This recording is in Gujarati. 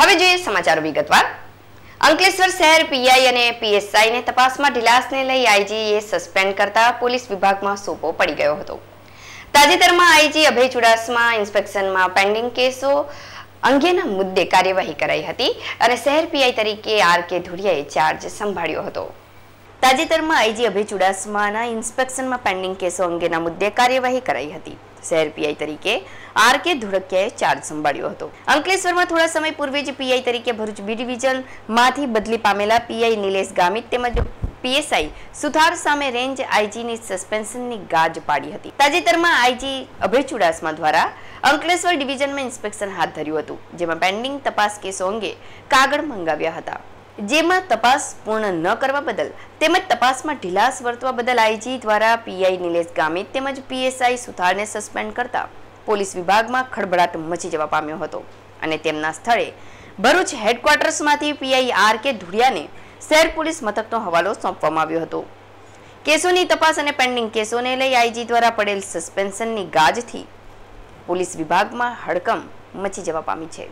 હવે જોઈએ સમાચારો વિગતવાર અંકલેશ્વર શહેર પીઆઈ અને પીએસઆઈને તપાસમાં ઢીલાસને લઈ આઈજીએ સસ્પેન્ડ કરતા પોલીસ વિભાગમાં સોપો પડી ગયો હતો તાજેતરમાં આઈજી અભય ચુડાસમા ઇન્સ્પેક્શનમાં પેન્ડિંગ કેસો અંગેના મુદ્દે કાર્યવાહી કરાઈ હતી અને શહેર પીઆઈ તરીકે આર કે ધુરિયાએ ચાર્જ સંભાળ્યો હતો તાજેતરમાં આઈજી અભય ચુડાસમાના ઇન્સ્પેક્શનમાં પેન્ડિંગ કેસો અંગેના મુદ્દે કાર્યવાહી કરાઈ હતી શહેર પીઆઈ તરીકે આર કે ધોળકિયાએ ચાર્જ સંભાળ્યો હતો અંકલેશ્વરમાં થોડા સમય પૂર્વે જ પીઆઈ તરીકે ભરૂચ બી ડિવિઝનમાંથી બદલી પામેલા પીઆઈ નિલેશ ગામિત તેમજ પીએસઆઈ સુથાર સામે રેન્જ આઈજીની સસ્પેન્શનની ગાજ પાડી હતી તાજેતરમાં આઈજી અભય ચુડાસમા દ્વારા અંકલેશ્વર ડિવિઝનમાં ઇન્સ્પેક્શન હાથ ધર્યું હતું જેમાં પેન્ડિંગ તપાસ કેસો અંગે કાગળ મંગાવ્યા હતા જેમાં તપાસ પૂર્ણ ન કરવા બદલ તેમજ તપાસમાં ઢીલાસ વર્તવા બદલ આઈજી દ્વારા પીઆઈ નિલેશ ગામિત તેમજ પીએસઆઈ સુથારને સસ્પેન્ડ કરતા પોલીસ વિભાગમાં ખળભળાટ મચી જવા પામ્યો હતો અને તેમના સ્થળે ભરૂચ હેડક્વાર્ટર્સમાંથી પીઆઈ આર કે ધુડિયાને શહેર પોલીસ મથકનો હવાલો સોંપવામાં આવ્યો હતો કેસોની તપાસ અને પેન્ડિંગ કેસોને લઈ આઈજી દ્વારા પડેલ સસ્પેન્શનની ગાજથી પોલીસ વિભાગમાં હડકમ મચી જવા પામી છે